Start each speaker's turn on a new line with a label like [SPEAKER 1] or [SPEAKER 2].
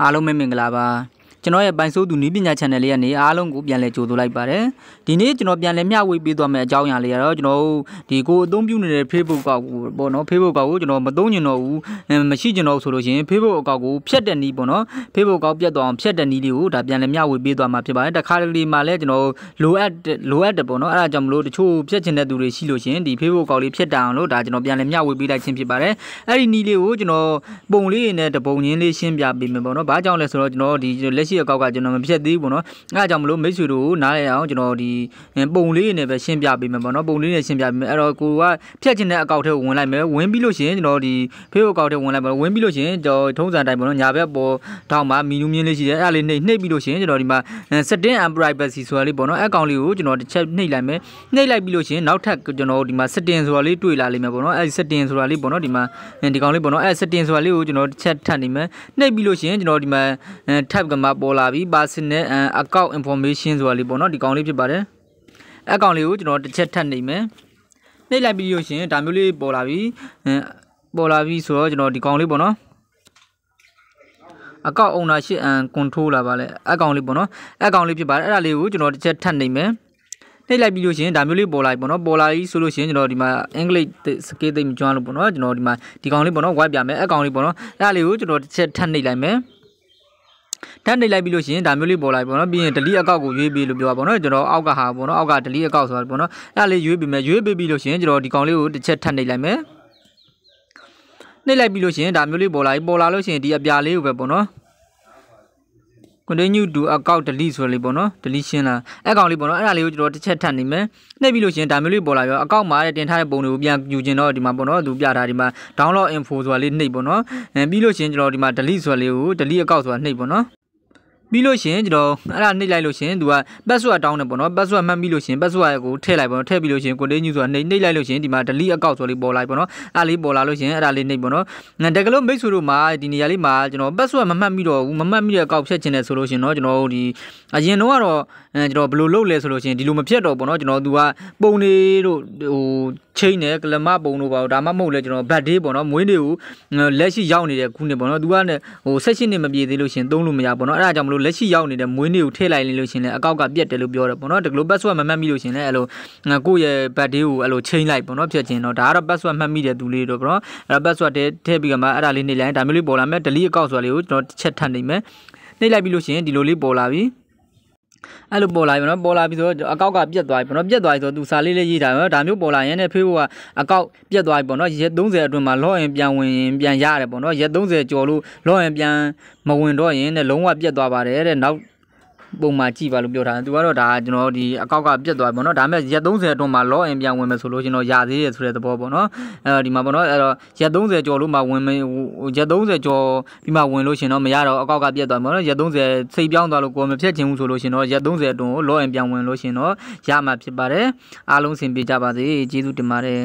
[SPEAKER 1] အားလုံးမင်္ဂလာပါကျွန်တော်ရဲ့ပိုင်ဆိုးသူနည်းပညာ channel လေးကနေအားလုံးကိုပြန်လည်ကြိုဆိုလိုက်ပါတယ်ဒီနေ့ကျွန်တော်ပြန်လည်မျှဝေပေးသွားမယ့်အကြောင်းအရာလေးကတော့ကျွန်တော်ဒီကိုအသုံးပြုနေတဲ့ Facebook ကောက်ကိုပေါ့နော် Facebook ကောက်ကိုကျွန်တော်မသုံးကျင်တော့ဘူးမရှိကျင်တော့ဆိုလို့ရှိရင် Facebook ကောက်ကိုဖြတ်တဲ့နည်းပေါ့နော် Facebook ကောက်ပြတ်သွားအောင်ဖြတ်တဲ့နည်းလေးကိုဒါပြန်လည်မျှဝေပေးသွားမှာဖြစ်ပါတယ်တခါတလေမှလည်းကျွန်တော်လိုအပ်လိုအပ်တယ်ပေါ့နော်အဲ့ဒါကြောင့်မလို့တချို့ဖြတ်ချင်တဲ့သူတွေရှိလို့ရှင်ဒီ Facebook ကောက်လေးဖြတ်တာအောင်လို့ဒါကျွန်တော်ပြန်လည်မျှဝေပေးလိုက်ခြင်းဖြစ်ပါတယ်အဲ့ဒီနည်းလေးကိုကျွန်တော်ပုံလေးနဲ့တပုံချင်းလေးရှင်းပြပေးမယ်ပေါ့နော်ဘာကြောင့်လဲဆိုတော့ကျွန်တော်ဒီလက်ရှိရှိရကောက်ကကျွန်တော်မဖြတ်သေးဘူးပေါ့နော်အဲအကြောင်းမလို့မိတ်ဆွေတို့ကိုနားလည်အောင်ကျွန်တော်ဒီပုံလေးနဲ့ပဲရှင်းပြပေးမယ်ပေါ့နော်ပုံလေးနဲ့ရှင်းပြပေးမယ်အဲ့တော့ကိုကဖြတ်ချင်တဲ့အကောက်ထဲကိုဝင်လိုက်မယ်ဝင်ပြီးလို့ရှိရင်ကျွန်တော်ဒီ Facebook အကောက်ထဲဝင်လိုက်ပါဝင်ပြီးလို့ရှိရင်ကျွန်တော်ထုံးစံတိုင်းပေါ့နော်ညာဘက်ပေါ်ထောက်မှာမီနူးမြင်းလေးရှိတယ်အဲ့ဒါလေးနှိပ်နှိပ်ပြီးလို့ရှိရင်ကျွန်တော်ဒီမှာ setting and privacy ဆိုတာလေးပေါ့နော်အဲ့ကောင်လေးကိုကျွန်တော်တစ်ချက်နှိပ်လိုက်မယ်နှိပ်လိုက်ပြီးလို့ရှိရင်နောက်ထပ်ကျွန်တော်ဒီမှာ setting ဆိုတာလေးတွေ့လာလိမ့်မယ်ပေါ့နော်အဲ့ setting ဆိုတာလေးပေါ့နော်ဒီမှာဒီကောင်လေးပေါ့နော်အဲ့ setting ဆိုတာလေးကိုကျွန်တော်တစ်ချက်ထပ်နေမယ်နှိပ်ပြီးလို့ရှိရင်ကျွန်တော်ဒီမှာ tab ကမှာပေါ်ပေါ်လာပြီ personal and account information ဆိုတာလေးပေါ့နော်ဒီကောင်လေးဖြစ်ပါတယ်အကောင်လေးကိုကျွန်တော်တစ်ချက်ထပ်နေမယ်နှိပ်လိုက်ပြီးလို့ရှင်ဒါမျိုးလေးပေါ်လာပြီပေါ်လာပြီဆိုတော့ကျွန်တော်ဒီကောင်လေးပေါ့နော်အကောက် ownership and control လာပါလေအကောင်လေးပေါ့နော်အကောင်လေးဖြစ်ပါတယ်အဲ့ဒါလေးကိုကျွန်တော်တစ်ချက်ထပ်နေမယ်နှိပ်လိုက်ပြီးလို့ရှင်ဒါမျိုးလေးပေါ်လာပြီပေါ့နော်ပေါ်လာပြီဆိုလို့ရှင်ကျွန်တော်ဒီမှာအင်္ဂလိပ်စကေးသိမ့်မကျွမ်းလို့ပေါ့နော်ကျွန်တော်ဒီမှာဒီကောင်လေးပေါ့နော် white ပြမယ်အကောင်လေးပေါ့နော်အဲ့ဒါလေးကိုကျွန်တော်တစ်ချက်ထပ်နှိပ်လိုက်မယ်ဓာတ်နေလိုက်ပြီးလို့ရှိရင်ဒါမျိုးလေးပေါ်လာပြီပေါ့နော်ပြီးရင် delete account ကိုရွေးပြီးလို့ပြောပါပေါ့နော်ကျွန်တော်အောက်ကဟာပေါ့နော်အောက်က delete account ဆိုတာပေါ့နော်အဲ့ဒါလေးရွေးပြီးမယ်ရွေးပြီးပြီးလို့ရှိရင်ကျွန်တော်ဒီကောင်လေးကိုတစ်ချက်ထပ်နေလိုက်မယ်နှိပ်လိုက်ပြီးလို့ရှိရင်ဒါမျိုးလေးပေါ်လာပြီပေါ်လာလို့ရှိရင်ဒီအပြာလေးကိုပဲပေါ့နော် continue to account delete ဆိုလေးပေါ့နော် deletion လားအဲ့ကောင်လေးပေါ့နော်အဲ့ဒါလေးကိုကျွန်တော်တစ်ချက်ထပ်နေမယ်နှိပ်ပြီးလို့ရှင်ဒါမျိုးလေးပေါ်လာရော account မှာတင်ထားတဲ့ပုံတွေကိုပြန်ယူကျင်တော့ဒီမှာပေါ့နော်သူပြထားဒီမှာ download info ဆိုတာလေးနှိပ်ပေါ့နော်အဲပြီးလို့ရှင်ကျွန်တော်ဒီမှာ delete ဆိုတာလေးကို delete account ဆိုတာနှိပ်ပေါ့နော်ပြီးလို့ရှင်ကျွန်တော်အဲ့ဒါနှိပ်လိုက်လို့ရှင်သူက password တောင်းတယ်ပေါ့နော် password မှတ်ပြီးလို့ရှင် password ကိုထည့်လိုက်ပေါ့နော်ထည့်ပြီးလို့ရှင် continue ဆိုတာနှိပ်နှိပ်လိုက်လို့ရှင်ဒီမှာ delete account ဆိုလေးပေါ်လိုက်ပေါ့နော်အဲ့လေးပေါ်လာလို့ရှင်အဲ့ဒါလေးနှိပ်ပေါ့နော်တကယ်လို့မိတ်ဆွေတို့မှာဒီနေရာလေးမှာကျွန်တော် password မမှတ်ပြီးတော့ဘူးမမှတ်ပြီးတဲ့ account ဖြတ်ချင်တယ်ဆိုလို့ရှင်เนาะကျွန်တော်ဒီအရင်တော့ကတော့ကျွန်တော်ဘယ်လိုလုပ်လဲဆိုလို့ရှင်ဒီလိုမဖြတ်တော့ပေါ့နော်ကျွန်တော်သူကပုံနေတို့ဟိုချိန်နဲ့ကလမပုံတို့ပါဒါမှမဟုတ်လဲကျွန်တော်ဘတ်ဒေးပေါ့နော်မွေးနေ့ကိုလက်ရှိရောက်နေတဲ့ခုနှစ်ပေါ့နော်သူကလည်းဟို16နှစ်မပြည့်သေးလို့ရှင်သုံးလို့မရပေါ့နော်အဲ့ဒါကြောင့်မလို့လက်ရှိရောက်နေတဲ့မွေးနေ့ကိုထည့်လိုက်လို့ရှင်လဲအကောက်ကပြက်တယ်လို့ပြောတယ်ပေါ့နော်ဒီလို password မမှတ်မိလို့ရှင်လဲအဲ့လိုကိုယ့်ရဲ့ဘတ်ဒေးကိုအဲ့လိုချိန်လိုက်ပေါ့နော်ဖြတ်ခြင်းတော့ဒါကတော့ password မှတ်မိတဲ့သူလေးတော့ပေါ့နော်အဲ့ဒါ password ထည့်ထည့်ပြီးကမှအဲ့ဒါလေးနေလိုက်ဒါမျိုးလေးပေါ်လာမယ် delete account ဆိုတာလေးကိုကျွန်တော်တစ်ချက်ထပ်နေမယ်နေလိုက်ပြီးလို့ရှင်ဒီလိုလေးပေါ်လာပြီအဲ့လိုပေါ်လာပြီနော်ပေါ်လာပြီဆိုတော့အကောက်ကပြက်သွားပြီပေါ့နော်ပြက်သွားပြီဆိုတော့သူစာလေးလေးရေးထားတယ်နော်ဒါမျိုးပေါ်လာရင်လည်း Facebook ကအကောက်ပြက်သွားပြီပေါ့နော်ရက်30အတွင်းမှာလော့ရင်ပြန်ဝင်ရင်ပြန်ရတယ်ပေါ့နော်ရက်30ကျော်လို့လော့ရင်ပြန်မဝင်တော့ရင်လည်းလုံးဝပြက်သွားပါတယ်တဲ့နောက်ပုံမှာကြည်ပါလို့ပြောထားတယ်သူကတော့ဒါကျွန်တော်ဒီအကောက်ကပြတ်သွားပြီပေါ့နော်ဒါပေမဲ့ရက်30အတွင်းမှာ log in ပြန်ဝင်မယ်ဆိုလို့ကျွန်တော်ရသေးတယ်ဆိုတဲ့သဘောပေါ့နော်အဲ့တော့ဒီမှာပေါ့နော်အဲ့တော့ရက်30ကျော်လို့မှဝင်မယ်ရက်30ကျော်ဒီမှာဝင်လို့ရှင်တော့မရတော့အကောက်ကပြတ်သွားပြီပေါ့နော်ရက်30စိတ်ပြောင်းသွားလို့ကိုယ်မဖြတ်ချင်ဘူးဆိုလို့ရှင်တော့ရက်30အတွင်းကို log in ပြန်ဝင်လို့ရှင်တော့ရမှာဖြစ်ပါတယ်အားလုံးဆင်ပြေကြပါစေကျေးဇူးတင်ပါတယ်